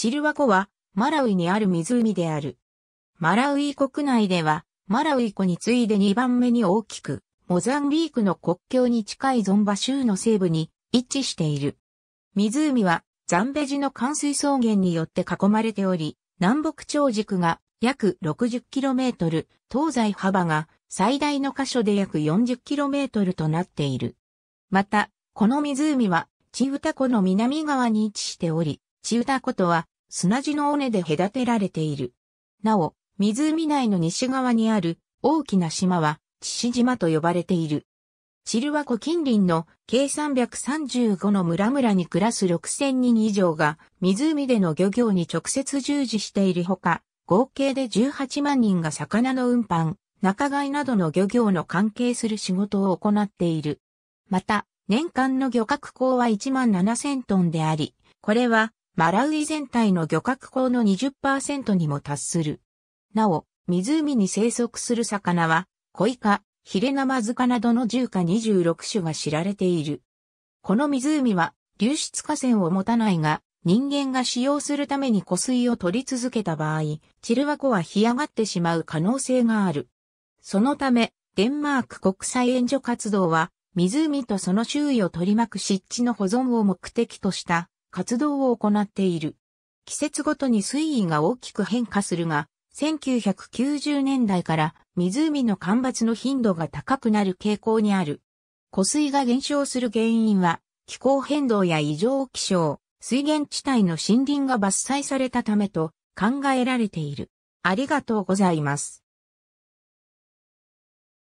シルワ湖はマラウイにある湖である。マラウイ国内ではマラウイ湖に次いで2番目に大きく、モザンビークの国境に近いゾンバ州の西部に位置している。湖はザンベジの冠水草原によって囲まれており、南北朝軸が約 60km、東西幅が最大の箇所で約 40km となっている。また、この湖はチウタ湖の南側に位置しており、千歌湖とは砂地の尾根で隔てられている。なお、湖内の西側にある大きな島は、千子島と呼ばれている。チルワ湖近隣の計335の村々に暮らす6000人以上が湖での漁業に直接従事しているほか、合計で18万人が魚の運搬、仲買などの漁業の関係する仕事を行っている。また、年間の漁獲港は1万7000トンであり、これはマラウイ全体の漁獲口の20%にも達する。なお、湖に生息する魚は、コイカ、ヒレナマズカなどの10か26種が知られている。この湖は、流出河川を持たないが、人間が使用するために湖水を取り続けた場合、チルワ湖は干上がってしまう可能性がある。そのため、デンマーク国際援助活動は、湖とその周囲を取り巻く湿地の保存を目的とした活動を行っている。季節ごとに水位が大きく変化するが、1990年代から湖の干ばつの頻度が高くなる傾向にある。湖水が減少する原因は、気候変動や異常気象、水源地帯の森林が伐採されたためと考えられている。ありがとうございます。